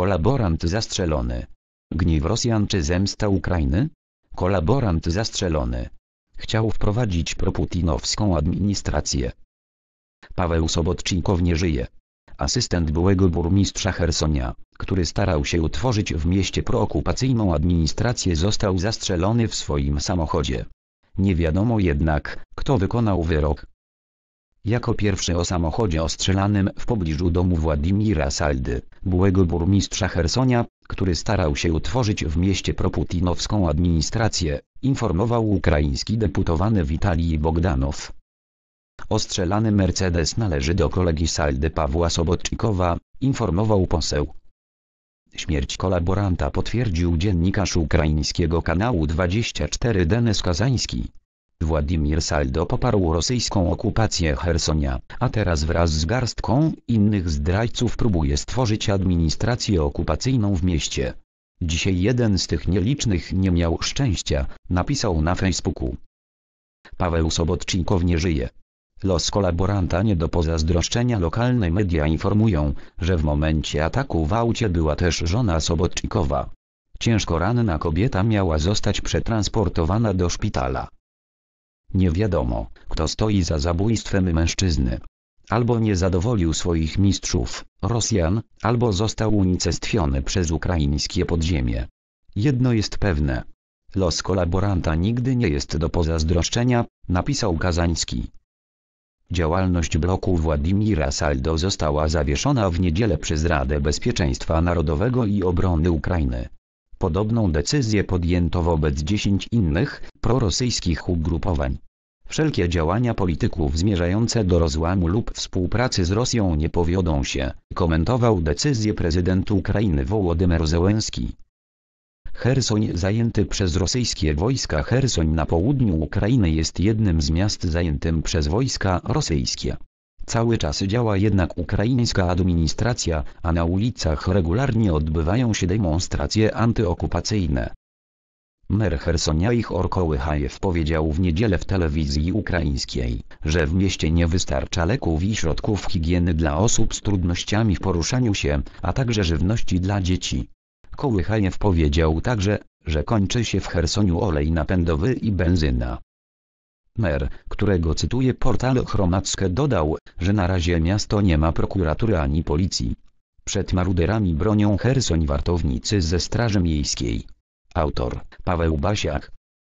Kolaborant zastrzelony. Gniew Rosjan czy zemsta Ukrainy? Kolaborant zastrzelony. Chciał wprowadzić proputinowską administrację. Paweł Sobotczynkow nie żyje. Asystent byłego burmistrza Hersonia, który starał się utworzyć w mieście prookupacyjną administrację został zastrzelony w swoim samochodzie. Nie wiadomo jednak, kto wykonał wyrok. Jako pierwszy o samochodzie ostrzelanym w pobliżu domu Władimira Saldy byłego burmistrza Chersonia, który starał się utworzyć w mieście proputinowską administrację, informował ukraiński deputowany Witalij Bogdanow. Ostrzelany Mercedes należy do kolegi Saldy Pawła Sobotczykowa, informował poseł. Śmierć kolaboranta potwierdził dziennikarz ukraińskiego kanału 24 Denes Kazański. Władimir Saldo poparł rosyjską okupację Chersonia, a teraz wraz z garstką innych zdrajców próbuje stworzyć administrację okupacyjną w mieście. Dzisiaj jeden z tych nielicznych nie miał szczęścia, napisał na Facebooku. Paweł Sobotczykow nie żyje. Los kolaboranta nie do pozazdroszczenia lokalne media informują, że w momencie ataku w aucie była też żona Sobotczykowa. Ciężko ranna kobieta miała zostać przetransportowana do szpitala. Nie wiadomo, kto stoi za zabójstwem mężczyzny. Albo nie zadowolił swoich mistrzów, Rosjan, albo został unicestwiony przez ukraińskie podziemie. Jedno jest pewne. Los kolaboranta nigdy nie jest do pozazdroszczenia, napisał Kazański. Działalność bloku Władimira Saldo została zawieszona w niedzielę przez Radę Bezpieczeństwa Narodowego i Obrony Ukrainy. Podobną decyzję podjęto wobec 10 innych, prorosyjskich ugrupowań. Wszelkie działania polityków zmierzające do rozłamu lub współpracy z Rosją nie powiodą się, komentował decyzję prezydent Ukrainy Wołodymyr Zełenski. Hersoń zajęty przez rosyjskie wojska Hersoń na południu Ukrainy jest jednym z miast zajętym przez wojska rosyjskie. Cały czas działa jednak ukraińska administracja, a na ulicach regularnie odbywają się demonstracje antyokupacyjne. Mer Hersonia ich Orkołychajew powiedział w niedzielę w telewizji ukraińskiej, że w mieście nie wystarcza leków i środków higieny dla osób z trudnościami w poruszaniu się, a także żywności dla dzieci. Kołychajew powiedział także, że kończy się w Chersoniu olej napędowy i benzyna. Mer, którego cytuje portal Chronacke dodał, że na razie miasto nie ma prokuratury ani policji. Przed maruderami bronią Hersoń wartownicy ze Straży Miejskiej. Autor Paweł Basiak